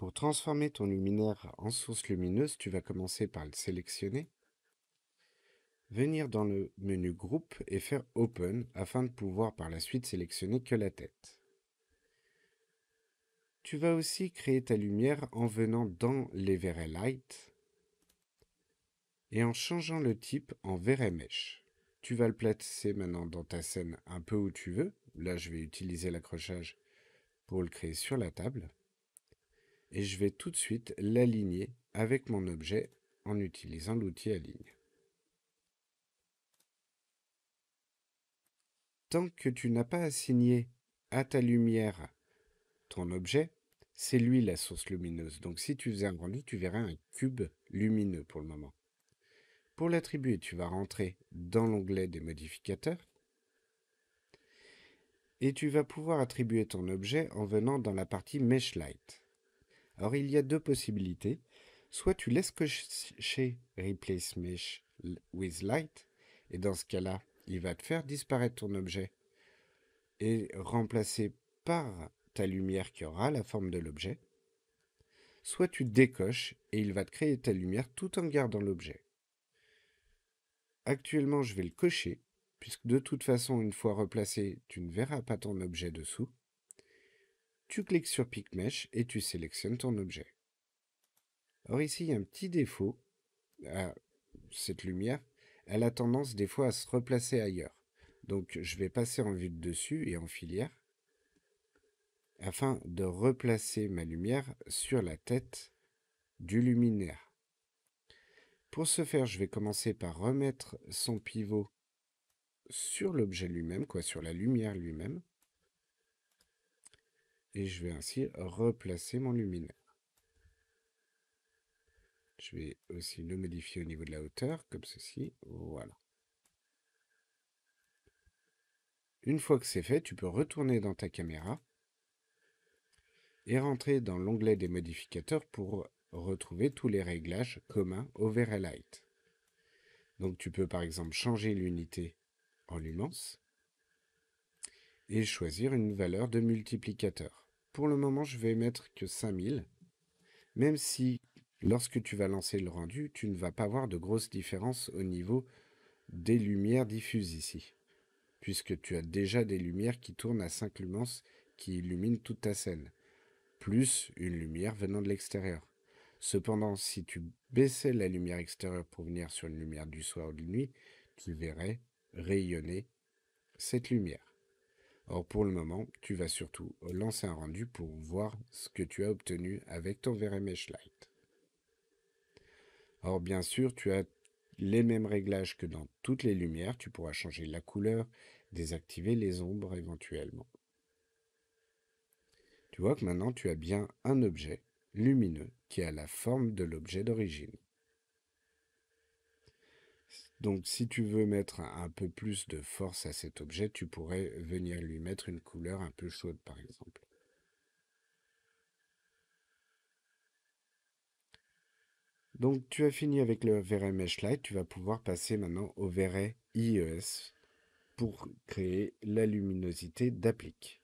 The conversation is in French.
Pour transformer ton luminaire en source lumineuse, tu vas commencer par le sélectionner, venir dans le menu groupe et faire Open afin de pouvoir par la suite sélectionner que la tête. Tu vas aussi créer ta lumière en venant dans les verrets light et en changeant le type en verret mesh. Tu vas le placer maintenant dans ta scène un peu où tu veux. Là, je vais utiliser l'accrochage pour le créer sur la table et je vais tout de suite l'aligner avec mon objet en utilisant l'outil Aligne. Tant que tu n'as pas assigné à ta lumière ton objet, c'est lui la source lumineuse. Donc si tu faisais un rendu, tu verrais un cube lumineux pour le moment. Pour l'attribuer, tu vas rentrer dans l'onglet des modificateurs et tu vas pouvoir attribuer ton objet en venant dans la partie Mesh Light. Alors il y a deux possibilités. Soit tu laisses cocher Replace Mesh with Light, et dans ce cas-là, il va te faire disparaître ton objet et remplacer par ta lumière qui aura la forme de l'objet. Soit tu décoches et il va te créer ta lumière tout en gardant l'objet. Actuellement, je vais le cocher, puisque de toute façon, une fois replacé, tu ne verras pas ton objet dessous tu cliques sur Mesh et tu sélectionnes ton objet. Or ici, il y a un petit défaut à ah, cette lumière. Elle a tendance des fois à se replacer ailleurs. Donc je vais passer en vue de dessus et en filière afin de replacer ma lumière sur la tête du luminaire. Pour ce faire, je vais commencer par remettre son pivot sur l'objet lui-même, quoi, sur la lumière lui-même et je vais ainsi replacer mon luminaire. Je vais aussi le modifier au niveau de la hauteur, comme ceci. Voilà. Une fois que c'est fait, tu peux retourner dans ta caméra et rentrer dans l'onglet des modificateurs pour retrouver tous les réglages communs au VRLite. light. Donc tu peux par exemple changer l'unité en lumens et choisir une valeur de multiplicateur. Pour le moment, je vais mettre que 5000, même si lorsque tu vas lancer le rendu, tu ne vas pas voir de grosses différences au niveau des lumières diffuses ici, puisque tu as déjà des lumières qui tournent à 5 lumens qui illuminent toute ta scène, plus une lumière venant de l'extérieur. Cependant, si tu baissais la lumière extérieure pour venir sur une lumière du soir ou de nuit, tu verrais rayonner cette lumière. Or, pour le moment, tu vas surtout lancer un rendu pour voir ce que tu as obtenu avec ton VRMesh Lite. Or, bien sûr, tu as les mêmes réglages que dans toutes les lumières. Tu pourras changer la couleur, désactiver les ombres éventuellement. Tu vois que maintenant, tu as bien un objet lumineux qui a la forme de l'objet d'origine. Donc si tu veux mettre un peu plus de force à cet objet, tu pourrais venir lui mettre une couleur un peu chaude par exemple. Donc tu as fini avec le verre Mesh Light, tu vas pouvoir passer maintenant au verre IES pour créer la luminosité d'applique.